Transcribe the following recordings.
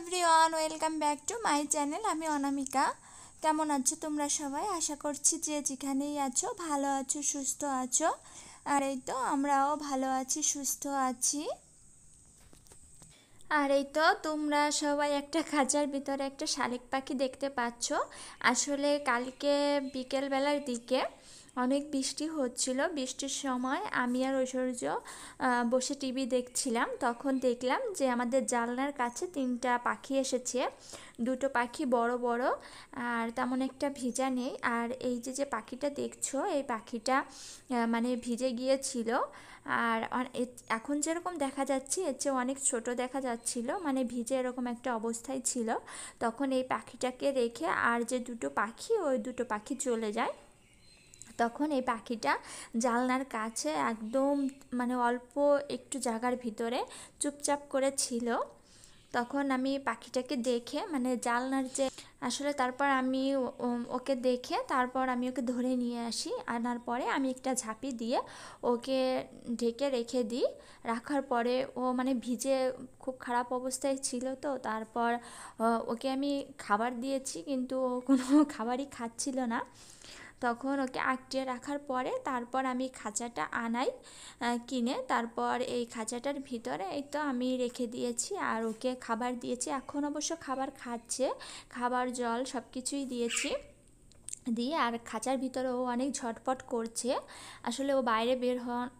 everyone welcome back to my channel আমি অনামিকা কেমন আছো তোমরা সবাই আশা করছি যে যেখানেই আছো ভালো আছো সুস্থ আছো আর এই তো আমরাও ভালো আছি সুস্থ আছি আর এই তো তোমরা সবাই একটা খাঁচার ভিতরে একটা শালিক পাখি দেখতে পাচ্ছ আসলে কালকে বিকেলবেলার দিকে অনেক বৃষ্টি হচ্ছিল বৃষ্টির সময় আমি আর ঐশ্বর্য বসে টিভি দেখছিলাম তখন দেখলাম যে আমাদের জানলার কাছে তিনটা পাখি এসেছে দুটো পাখি বড় বড় আর তেমন একটা ভিজা নেই আর এই যে যে পাখিটা দেখছো এই পাখিটা মানে ভিজে গিয়েছিল আর এখন যেরকম দেখা যাচ্ছে এর চেয়ে অনেক ছোট দেখা যাচ্ছিল মানে ভিজে এরকম একটা অবস্থায় ছিল তখন এই পাখিটাকে রেখে আর যে দুটো পাখি ওই দুটো পাখি চলে যায় তখন এই পাখিটা জালনার কাছে একদম মানে অল্প একটু জায়গার ভিতরে চুপচাপ করে ছিল তখন আমি পাখিটাকে দেখে মানে জালনার যে আসলে তারপর আমি ওকে দেখে তারপর আমি ওকে ধরে নিয়ে আসি আনার পরে আমি একটা ঝাঁপি দিয়ে ওকে ঢেকে রেখে দিই রাখার পরে ও মানে ভিজে খুব খারাপ অবস্থায় ছিল তো তারপর ওকে আমি খাবার দিয়েছি কিন্তু ও কোনো খাবারই খাচ্ছিল না তখন ওকে আঁকটিয়ে রাখার পরে তারপর আমি খাঁচাটা আনাই কিনে তারপর এই খাঁচাটার ভিতরে এই তো আমি রেখে দিয়েছি আর ওকে খাবার দিয়েছি এখন অবশ্য খাবার খাচ্ছে খাবার জল সব কিছুই দিয়েছি দিয়ে আর খাঁচার ভিতরে ও অনেক ঝটপট করছে আসলে ও বাইরে বের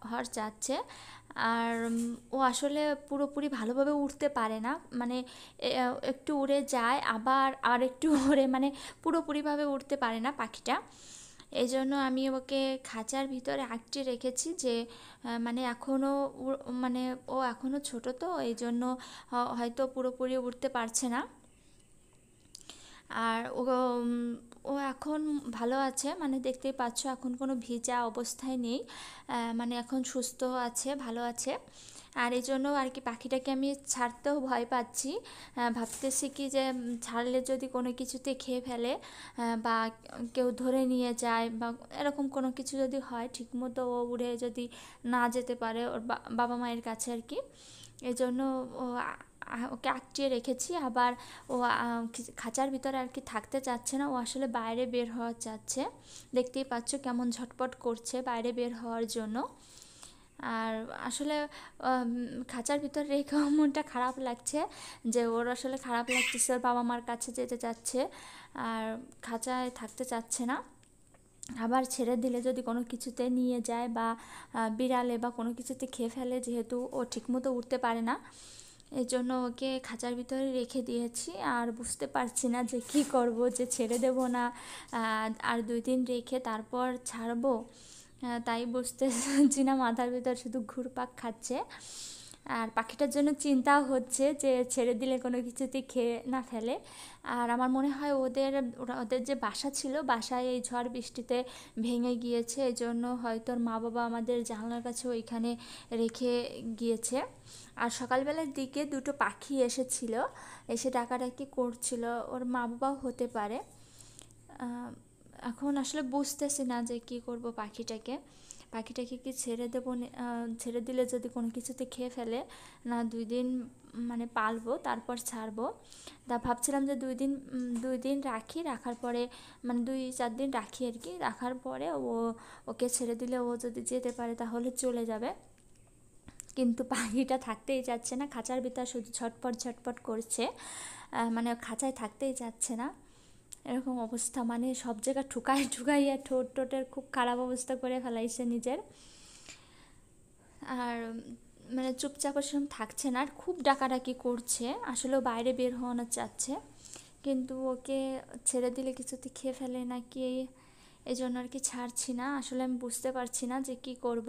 হওয়ার যাচ্ছে আর ও আসলে পুরোপুরি ভালোভাবে উঠতে পারে না মানে একটু উড়ে যায় আবার আর একটু উড়ে মানে পুরোপুরিভাবে উঠতে পারে না পাখিটা এই জন্য আমি ওকে খাঁচার ভিতরে আটকে রেখেছি যে মানে এখনও মানে ও এখনও ছোট তো এই জন্য হয়তো পুরোপুরি উঠতে পারছে না আর ও ও এখন ভালো আছে মানে দেখতেই পাচ্ছ এখন কোনো ভিজা অবস্থায় নেই মানে এখন সুস্থ আছে ভালো আছে আর এই জন্য আর কি পাখিটাকে আমি ছাড়তেও ভয় পাচ্ছি ভাবতেছি কি যে ছাড়লে যদি কোনো কিছুতে খেয়ে ফেলে বা কেউ ধরে নিয়ে যায় বা এরকম কোনো কিছু যদি হয় ঠিকমতো ও উড়ে যদি না যেতে পারে ওর বাবা মায়ের কাছে আর কি এই ও ওকে আটকে রেখেছি আবার ও খাঁচার ভিতরে আর কি থাকতে চাচ্ছে না ও আসলে বাইরে বের হওয়া চাচ্ছে দেখতেই পাচ্ছ কেমন ঝটপট করছে বাইরে বের হওয়ার জন্য আর আসলে খাঁচার ভিতর রেখে মনটা খারাপ লাগছে যে ওর আসলে খারাপ লাগতেছে ওর বাবা মার কাছে যেতে চাচ্ছে আর খাঁচায় থাকতে চাচ্ছে না আবার ছেড়ে দিলে যদি কোনো কিছুতে নিয়ে যায় বা বিড়ালে বা কোনো কিছুতে খেয়ে ফেলে যেহেতু ও ঠিকমতো উঠতে পারে না এই জন্য ওকে খাঁচার ভিতরে রেখে দিয়েছি আর বুঝতে পারছি না যে কি করব যে ছেড়ে দেব না আর দুই দিন রেখে তারপর ছাড়বো তাই বুঝতেছি না মাথার ভিতর শুধু ঘুরপাক খাচ্ছে আর পাখিটার জন্য চিন্তাও হচ্ছে যে ছেড়ে দিলে কোনো কিছুতে খেয়ে না ফেলে আর আমার মনে হয় ওদের ওরা ওদের যে বাসা ছিল বাসায় এই ঝড় বৃষ্টিতে ভেঙে গিয়েছে এই জন্য হয়তো মা বাবা আমাদের জানলার কাছে ওইখানে রেখে গিয়েছে আর সকালবেলার দিকে দুটো পাখি এসেছিল এসে ডাকাডাকি করছিল ওর মা বাবাও হতে পারে এখন আসলে বুঝতেছি না যে কি করব পাখিটাকে পাখিটাকে কি ছেড়ে দেবো ছেড়ে দিলে যদি কোনো কিছুতে খেয়ে ফেলে না দুই দিন মানে পালবো তারপর ছাড়বো তা ভাবছিলাম যে দুই দিন দুই দিন রাখি রাখার পরে মানে দুই চার দিন রাখি আর কি রাখার পরে ও ওকে ছেড়ে দিলে ও যদি যেতে পারে তাহলে চলে যাবে কিন্তু পাখিটা থাকতেই যাচ্ছে না খাঁচার ভিতর শুধু ছটপট ছটপট করছে মানে খাঁচায় থাকতেই যাচ্ছে না এরকম অবস্থা মানে সব জায়গা ঠুকাই ঠুকাইয়া ঠোঁট টোটের খুব খারাপ অবস্থা করে ফেলাইছে নিজের আর মানে চুপচাপ সেরকম থাকছে না আর খুব ডাকাডাকি করছে আসলে বাইরে বের হওয়ানো চাচ্ছে কিন্তু ওকে ছেড়ে দিলে কিছুতে খেয়ে ফেলে নাকি এই জন্য আর কি ছাড়ছি না আসলে আমি বুঝতে পারছি না যে কি করব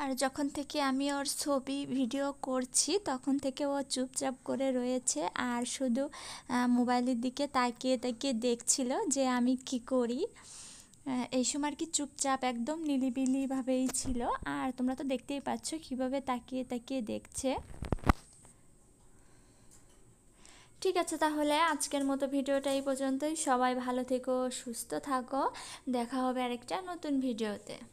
আর যখন থেকে আমি ওর ছবি ভিডিও করছি তখন থেকে ও চুপচাপ করে রয়েছে আর শুধু মোবাইলের দিকে তাকিয়ে তাকিয়ে দেখছিল যে আমি কি করি এই সময় আর কি চুপচাপ একদম নিলিবিলিভাবেই ছিল আর তোমরা তো দেখতেই পাচ্ছ কীভাবে তাকিয়ে তাকিয়ে দেখছে ঠিক আছে তাহলে আজকের মতো ভিডিওটা এই পর্যন্তই সবাই ভালো থেকো সুস্থ থাকো দেখা হবে আরেকটা নতুন ভিডিওতে